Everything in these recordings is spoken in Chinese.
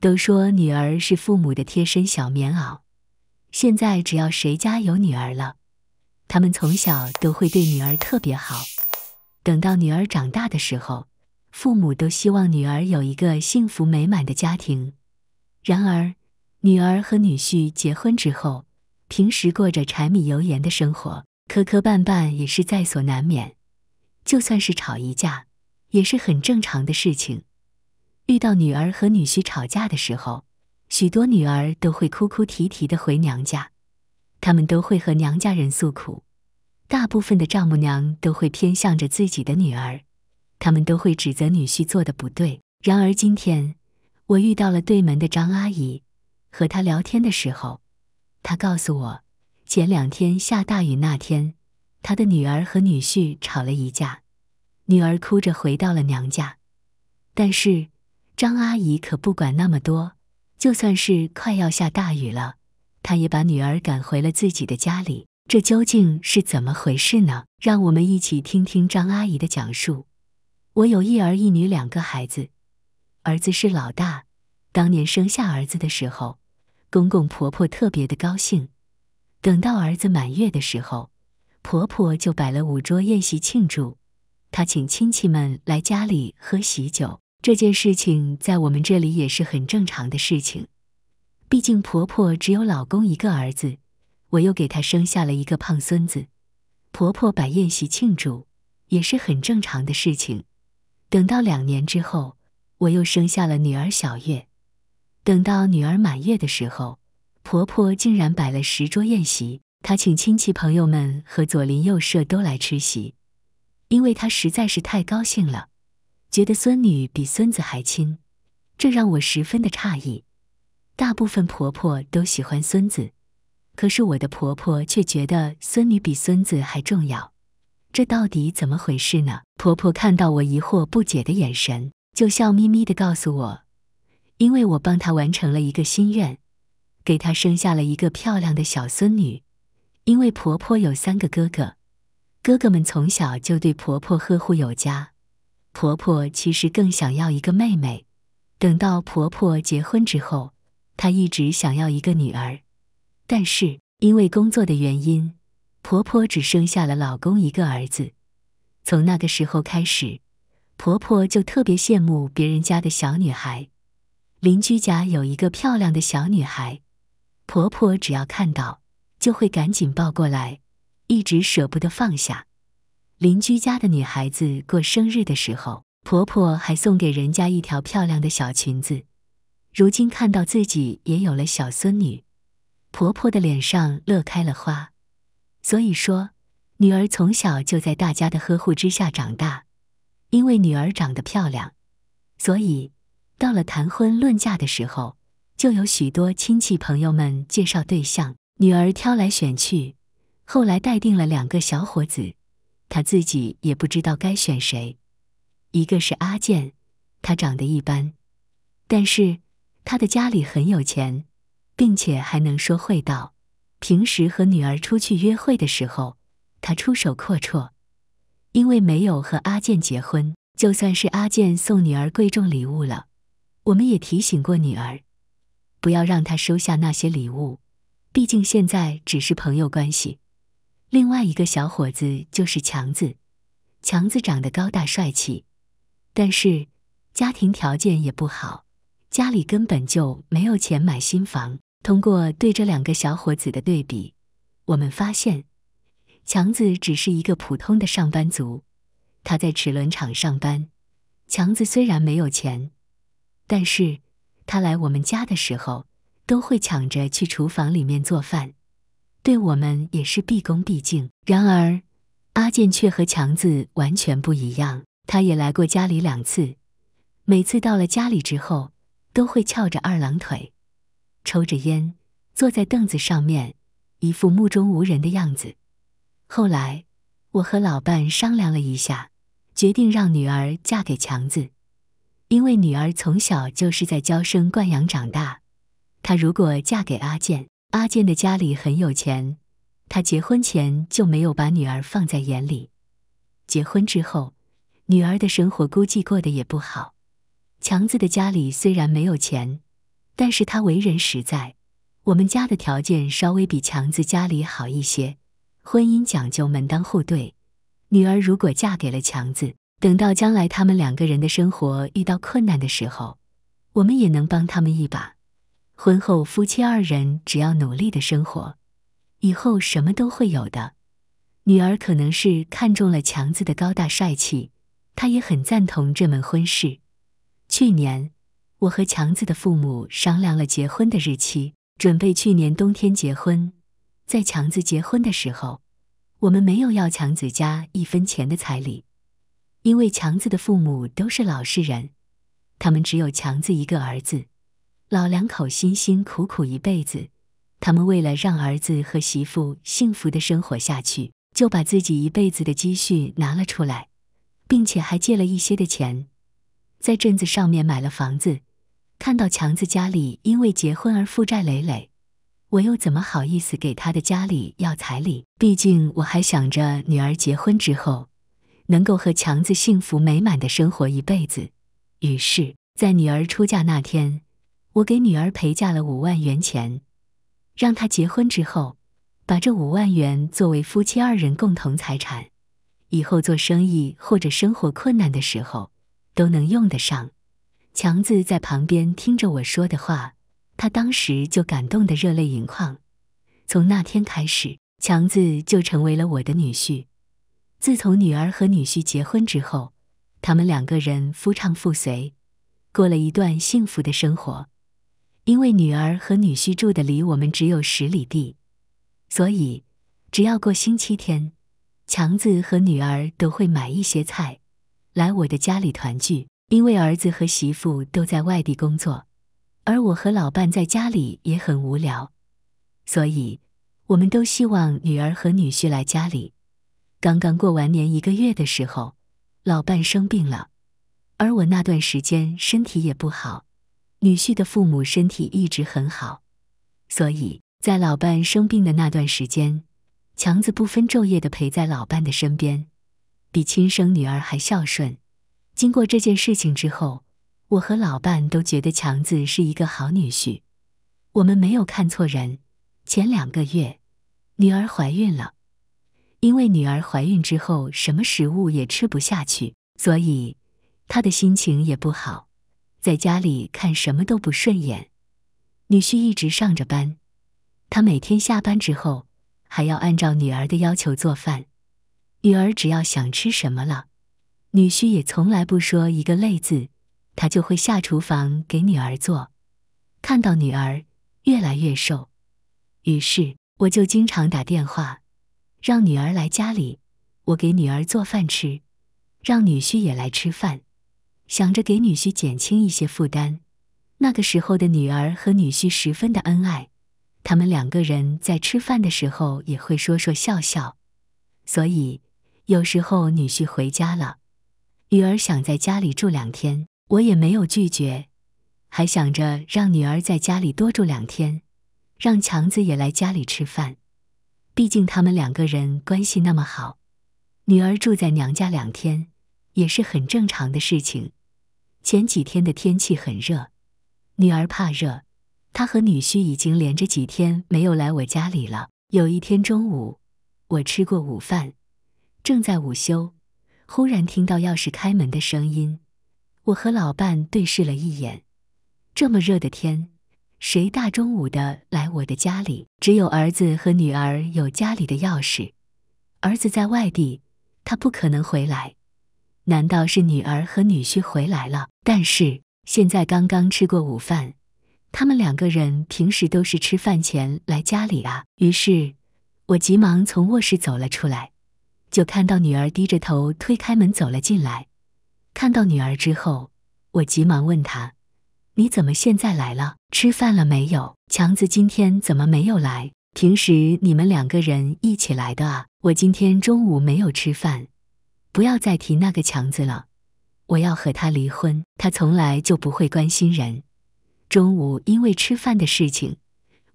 都说女儿是父母的贴身小棉袄，现在只要谁家有女儿了，他们从小都会对女儿特别好。等到女儿长大的时候，父母都希望女儿有一个幸福美满的家庭。然而，女儿和女婿结婚之后，平时过着柴米油盐的生活，磕磕绊绊也是在所难免。就算是吵一架，也是很正常的事情。遇到女儿和女婿吵架的时候，许多女儿都会哭哭啼啼的回娘家，她们都会和娘家人诉苦，大部分的丈母娘都会偏向着自己的女儿，他们都会指责女婿做的不对。然而今天，我遇到了对门的张阿姨，和她聊天的时候，她告诉我，前两天下大雨那天，她的女儿和女婿吵了一架，女儿哭着回到了娘家，但是。张阿姨可不管那么多，就算是快要下大雨了，她也把女儿赶回了自己的家里。这究竟是怎么回事呢？让我们一起听听张阿姨的讲述。我有一儿一女两个孩子，儿子是老大。当年生下儿子的时候，公公婆婆特别的高兴。等到儿子满月的时候，婆婆就摆了五桌宴席庆祝，她请亲戚们来家里喝喜酒。这件事情在我们这里也是很正常的事情，毕竟婆婆只有老公一个儿子，我又给她生下了一个胖孙子，婆婆摆宴席庆祝也是很正常的事情。等到两年之后，我又生下了女儿小月，等到女儿满月的时候，婆婆竟然摆了十桌宴席，她请亲戚朋友们和左邻右舍都来吃席，因为她实在是太高兴了。觉得孙女比孙子还亲，这让我十分的诧异。大部分婆婆都喜欢孙子，可是我的婆婆却觉得孙女比孙子还重要，这到底怎么回事呢？婆婆看到我疑惑不解的眼神，就笑眯眯地告诉我：“因为我帮她完成了一个心愿，给她生下了一个漂亮的小孙女。因为婆婆有三个哥哥，哥哥们从小就对婆婆呵护有加。”婆婆其实更想要一个妹妹。等到婆婆结婚之后，她一直想要一个女儿，但是因为工作的原因，婆婆只生下了老公一个儿子。从那个时候开始，婆婆就特别羡慕别人家的小女孩。邻居家有一个漂亮的小女孩，婆婆只要看到，就会赶紧抱过来，一直舍不得放下。邻居家的女孩子过生日的时候，婆婆还送给人家一条漂亮的小裙子。如今看到自己也有了小孙女，婆婆的脸上乐开了花。所以说，女儿从小就在大家的呵护之下长大。因为女儿长得漂亮，所以到了谈婚论嫁的时候，就有许多亲戚朋友们介绍对象。女儿挑来选去，后来待定了两个小伙子。他自己也不知道该选谁，一个是阿健，他长得一般，但是他的家里很有钱，并且还能说会道。平时和女儿出去约会的时候，他出手阔绰。因为没有和阿健结婚，就算是阿健送女儿贵重礼物了，我们也提醒过女儿，不要让他收下那些礼物，毕竟现在只是朋友关系。另外一个小伙子就是强子，强子长得高大帅气，但是家庭条件也不好，家里根本就没有钱买新房。通过对这两个小伙子的对比，我们发现，强子只是一个普通的上班族，他在齿轮厂上班。强子虽然没有钱，但是他来我们家的时候，都会抢着去厨房里面做饭。对我们也是毕恭毕敬。然而，阿健却和强子完全不一样。他也来过家里两次，每次到了家里之后，都会翘着二郎腿，抽着烟，坐在凳子上面，一副目中无人的样子。后来，我和老伴商量了一下，决定让女儿嫁给强子，因为女儿从小就是在娇生惯养长大，她如果嫁给阿健，阿健的家里很有钱，他结婚前就没有把女儿放在眼里。结婚之后，女儿的生活估计过得也不好。强子的家里虽然没有钱，但是他为人实在。我们家的条件稍微比强子家里好一些。婚姻讲究门当户对，女儿如果嫁给了强子，等到将来他们两个人的生活遇到困难的时候，我们也能帮他们一把。婚后夫妻二人只要努力的生活，以后什么都会有的。女儿可能是看中了强子的高大帅气，她也很赞同这门婚事。去年我和强子的父母商量了结婚的日期，准备去年冬天结婚。在强子结婚的时候，我们没有要强子家一分钱的彩礼，因为强子的父母都是老实人，他们只有强子一个儿子。老两口辛辛苦苦一辈子，他们为了让儿子和媳妇幸福的生活下去，就把自己一辈子的积蓄拿了出来，并且还借了一些的钱，在镇子上面买了房子。看到强子家里因为结婚而负债累累，我又怎么好意思给他的家里要彩礼？毕竟我还想着女儿结婚之后，能够和强子幸福美满的生活一辈子。于是，在女儿出嫁那天。我给女儿陪嫁了五万元钱，让她结婚之后，把这五万元作为夫妻二人共同财产，以后做生意或者生活困难的时候都能用得上。强子在旁边听着我说的话，他当时就感动的热泪盈眶。从那天开始，强子就成为了我的女婿。自从女儿和女婿结婚之后，他们两个人夫唱妇随，过了一段幸福的生活。因为女儿和女婿住的离我们只有十里地，所以只要过星期天，强子和女儿都会买一些菜来我的家里团聚。因为儿子和媳妇都在外地工作，而我和老伴在家里也很无聊，所以我们都希望女儿和女婿来家里。刚刚过完年一个月的时候，老伴生病了，而我那段时间身体也不好。女婿的父母身体一直很好，所以在老伴生病的那段时间，强子不分昼夜的陪在老伴的身边，比亲生女儿还孝顺。经过这件事情之后，我和老伴都觉得强子是一个好女婿，我们没有看错人。前两个月，女儿怀孕了，因为女儿怀孕之后什么食物也吃不下去，所以她的心情也不好。在家里看什么都不顺眼，女婿一直上着班，他每天下班之后还要按照女儿的要求做饭。女儿只要想吃什么了，女婿也从来不说一个累字，他就会下厨房给女儿做。看到女儿越来越瘦，于是我就经常打电话让女儿来家里，我给女儿做饭吃，让女婿也来吃饭。想着给女婿减轻一些负担，那个时候的女儿和女婿十分的恩爱，他们两个人在吃饭的时候也会说说笑笑，所以有时候女婿回家了，女儿想在家里住两天，我也没有拒绝，还想着让女儿在家里多住两天，让强子也来家里吃饭，毕竟他们两个人关系那么好，女儿住在娘家两天也是很正常的事情。前几天的天气很热，女儿怕热，她和女婿已经连着几天没有来我家里了。有一天中午，我吃过午饭，正在午休，忽然听到钥匙开门的声音。我和老伴对视了一眼，这么热的天，谁大中午的来我的家里？只有儿子和女儿有家里的钥匙，儿子在外地，他不可能回来。难道是女儿和女婿回来了？但是现在刚刚吃过午饭，他们两个人平时都是吃饭前来家里啊。于是，我急忙从卧室走了出来，就看到女儿低着头推开门走了进来。看到女儿之后，我急忙问她：“你怎么现在来了？吃饭了没有？强子今天怎么没有来？平时你们两个人一起来的啊？我今天中午没有吃饭，不要再提那个强子了。”我要和他离婚，他从来就不会关心人。中午因为吃饭的事情，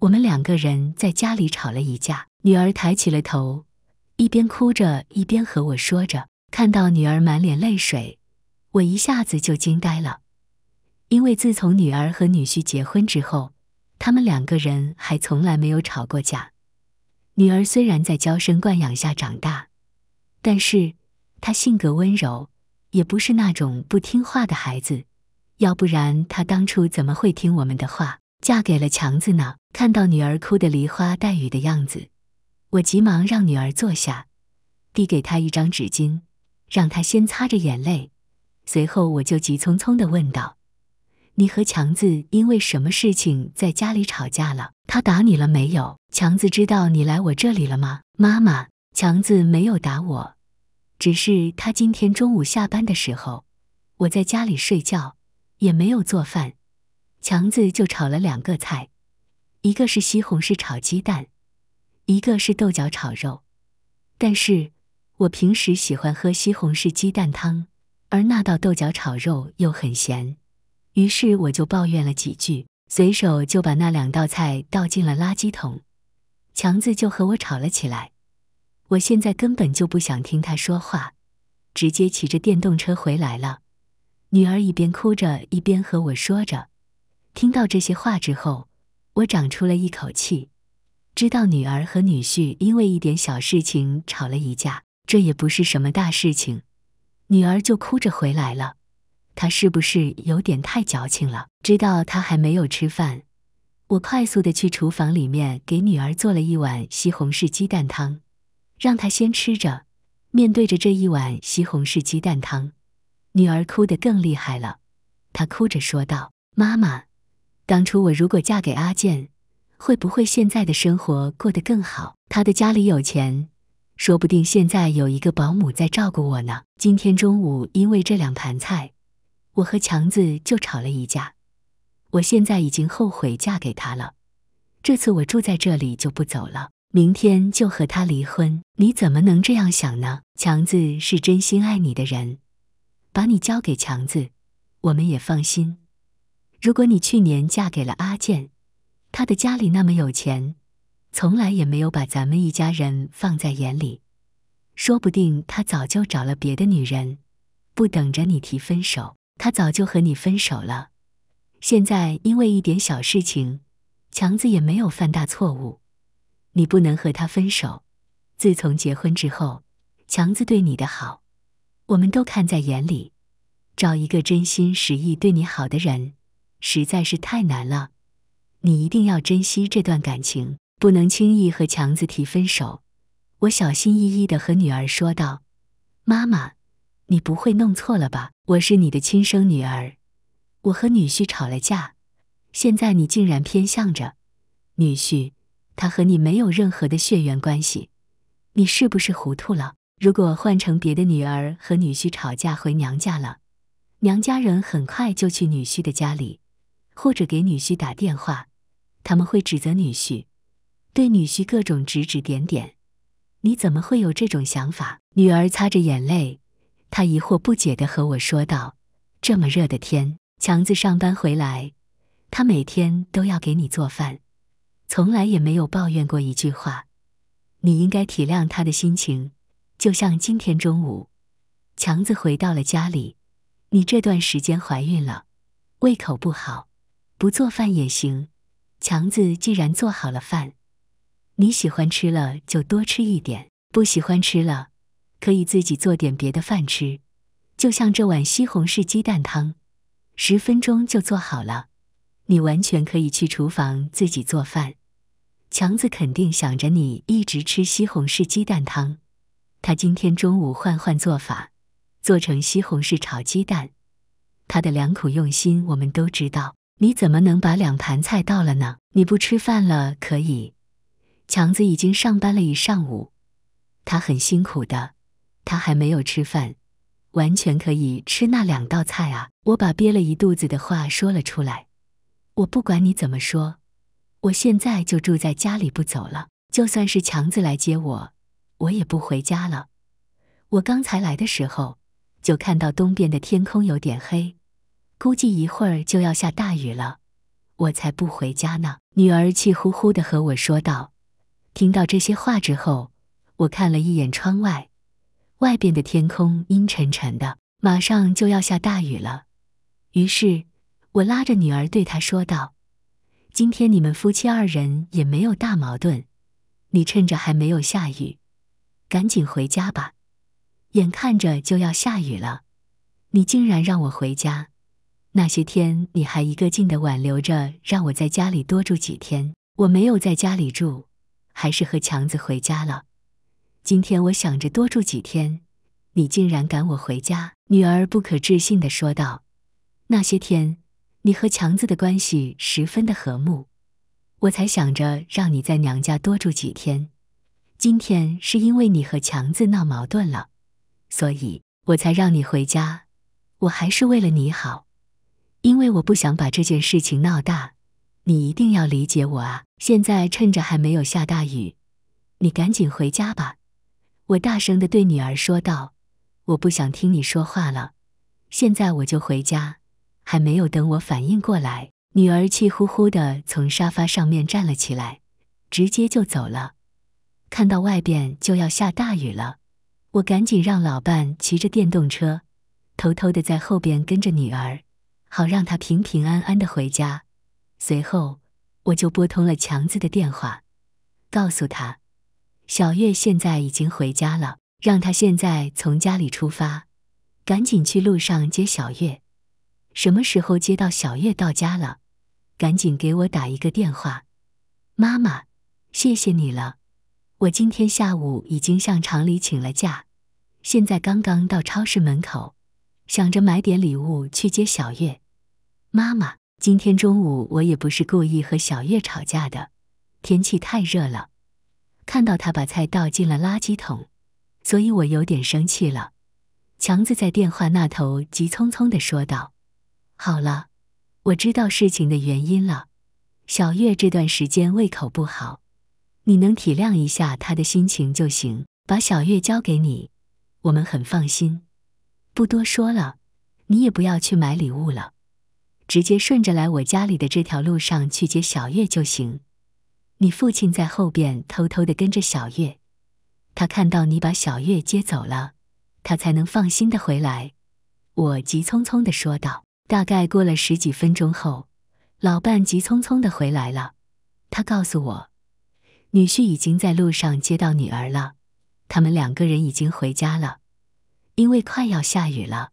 我们两个人在家里吵了一架。女儿抬起了头，一边哭着一边和我说着。看到女儿满脸泪水，我一下子就惊呆了。因为自从女儿和女婿结婚之后，他们两个人还从来没有吵过架。女儿虽然在娇生惯养下长大，但是她性格温柔。也不是那种不听话的孩子，要不然他当初怎么会听我们的话，嫁给了强子呢？看到女儿哭得梨花带雨的样子，我急忙让女儿坐下，递给她一张纸巾，让她先擦着眼泪。随后，我就急匆匆的问道：“你和强子因为什么事情在家里吵架了？他打你了没有？强子知道你来我这里了吗？”“妈妈，强子没有打我。”只是他今天中午下班的时候，我在家里睡觉，也没有做饭，强子就炒了两个菜，一个是西红柿炒鸡蛋，一个是豆角炒肉。但是我平时喜欢喝西红柿鸡蛋汤，而那道豆角炒肉又很咸，于是我就抱怨了几句，随手就把那两道菜倒进了垃圾桶，强子就和我吵了起来。我现在根本就不想听他说话，直接骑着电动车回来了。女儿一边哭着一边和我说着。听到这些话之后，我长出了一口气，知道女儿和女婿因为一点小事情吵了一架，这也不是什么大事情。女儿就哭着回来了，她是不是有点太矫情了？知道她还没有吃饭，我快速的去厨房里面给女儿做了一碗西红柿鸡蛋汤。让他先吃着。面对着这一碗西红柿鸡蛋汤，女儿哭得更厉害了。她哭着说道：“妈妈，当初我如果嫁给阿健，会不会现在的生活过得更好？他的家里有钱，说不定现在有一个保姆在照顾我呢。今天中午因为这两盘菜，我和强子就吵了一架。我现在已经后悔嫁给他了。这次我住在这里就不走了。”明天就和他离婚？你怎么能这样想呢？强子是真心爱你的人，把你交给强子，我们也放心。如果你去年嫁给了阿健，他的家里那么有钱，从来也没有把咱们一家人放在眼里，说不定他早就找了别的女人，不等着你提分手，他早就和你分手了。现在因为一点小事情，强子也没有犯大错误。你不能和他分手。自从结婚之后，强子对你的好，我们都看在眼里。找一个真心实意对你好的人，实在是太难了。你一定要珍惜这段感情，不能轻易和强子提分手。我小心翼翼的和女儿说道：“妈妈，你不会弄错了吧？我是你的亲生女儿，我和女婿吵了架，现在你竟然偏向着女婿。”他和你没有任何的血缘关系，你是不是糊涂了？如果换成别的女儿和女婿吵架回娘家了，娘家人很快就去女婿的家里，或者给女婿打电话，他们会指责女婿，对女婿各种指指点点。你怎么会有这种想法？女儿擦着眼泪，她疑惑不解地和我说道：“这么热的天，强子上班回来，他每天都要给你做饭。”从来也没有抱怨过一句话，你应该体谅他的心情。就像今天中午，强子回到了家里，你这段时间怀孕了，胃口不好，不做饭也行。强子既然做好了饭，你喜欢吃了就多吃一点，不喜欢吃了，可以自己做点别的饭吃。就像这碗西红柿鸡蛋汤，十分钟就做好了，你完全可以去厨房自己做饭。强子肯定想着你一直吃西红柿鸡蛋汤，他今天中午换换做法，做成西红柿炒鸡蛋。他的良苦用心我们都知道，你怎么能把两盘菜倒了呢？你不吃饭了可以，强子已经上班了一上午，他很辛苦的，他还没有吃饭，完全可以吃那两道菜啊！我把憋了一肚子的话说了出来，我不管你怎么说。我现在就住在家里不走了，就算是强子来接我，我也不回家了。我刚才来的时候，就看到东边的天空有点黑，估计一会儿就要下大雨了，我才不回家呢。女儿气呼呼的和我说道。听到这些话之后，我看了一眼窗外，外边的天空阴沉沉的，马上就要下大雨了。于是，我拉着女儿对她说道。今天你们夫妻二人也没有大矛盾，你趁着还没有下雨，赶紧回家吧。眼看着就要下雨了，你竟然让我回家？那些天你还一个劲的挽留着，让我在家里多住几天。我没有在家里住，还是和强子回家了。今天我想着多住几天，你竟然赶我回家？女儿不可置信的说道。那些天。你和强子的关系十分的和睦，我才想着让你在娘家多住几天。今天是因为你和强子闹矛盾了，所以我才让你回家。我还是为了你好，因为我不想把这件事情闹大。你一定要理解我啊！现在趁着还没有下大雨，你赶紧回家吧。我大声地对女儿说道：“我不想听你说话了，现在我就回家。”还没有等我反应过来，女儿气呼呼的从沙发上面站了起来，直接就走了。看到外边就要下大雨了，我赶紧让老伴骑着电动车，偷偷的在后边跟着女儿，好让她平平安安的回家。随后，我就拨通了强子的电话，告诉他，小月现在已经回家了，让他现在从家里出发，赶紧去路上接小月。什么时候接到小月到家了？赶紧给我打一个电话，妈妈，谢谢你了。我今天下午已经向厂里请了假，现在刚刚到超市门口，想着买点礼物去接小月。妈妈，今天中午我也不是故意和小月吵架的，天气太热了，看到他把菜倒进了垃圾桶，所以我有点生气了。强子在电话那头急匆匆的说道。好了，我知道事情的原因了。小月这段时间胃口不好，你能体谅一下她的心情就行。把小月交给你，我们很放心。不多说了，你也不要去买礼物了，直接顺着来我家里的这条路上去接小月就行。你父亲在后边偷偷的跟着小月，他看到你把小月接走了，他才能放心的回来。我急匆匆的说道。大概过了十几分钟后，老伴急匆匆的回来了。他告诉我，女婿已经在路上接到女儿了，他们两个人已经回家了。因为快要下雨了，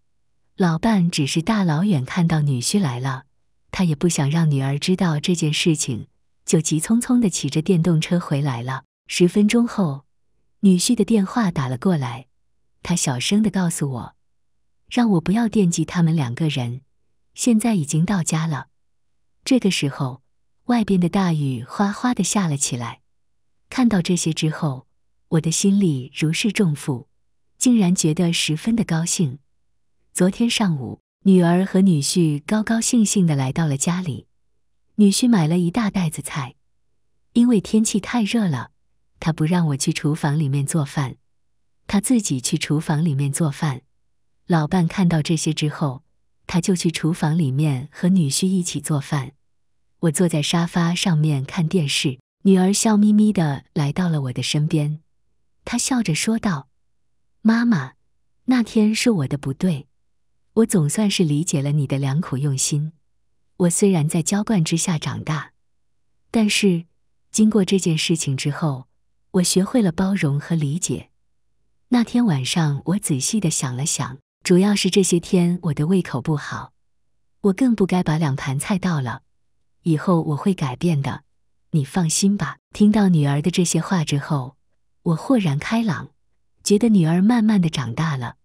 老伴只是大老远看到女婿来了，他也不想让女儿知道这件事情，就急匆匆的骑着电动车回来了。十分钟后，女婿的电话打了过来，他小声的告诉我，让我不要惦记他们两个人。现在已经到家了，这个时候，外边的大雨哗哗的下了起来。看到这些之后，我的心里如释重负，竟然觉得十分的高兴。昨天上午，女儿和女婿高高兴兴的来到了家里，女婿买了一大袋子菜。因为天气太热了，他不让我去厨房里面做饭，他自己去厨房里面做饭。老伴看到这些之后。他就去厨房里面和女婿一起做饭，我坐在沙发上面看电视，女儿笑眯眯的来到了我的身边，她笑着说道：“妈妈，那天是我的不对，我总算是理解了你的良苦用心。我虽然在娇惯之下长大，但是经过这件事情之后，我学会了包容和理解。那天晚上，我仔细的想了想。”主要是这些天我的胃口不好，我更不该把两盘菜倒了。以后我会改变的，你放心吧。听到女儿的这些话之后，我豁然开朗，觉得女儿慢慢的长大了，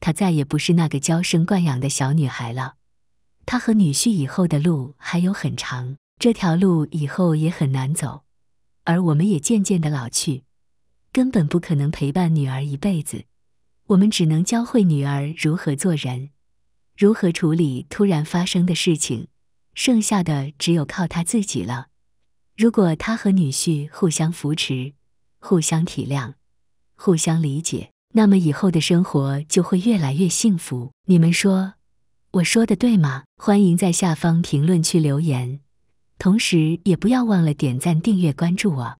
她再也不是那个娇生惯养的小女孩了。她和女婿以后的路还有很长，这条路以后也很难走，而我们也渐渐的老去，根本不可能陪伴女儿一辈子。我们只能教会女儿如何做人，如何处理突然发生的事情，剩下的只有靠她自己了。如果她和女婿互相扶持、互相体谅、互相理解，那么以后的生活就会越来越幸福。你们说，我说的对吗？欢迎在下方评论区留言，同时也不要忘了点赞、订阅、关注我。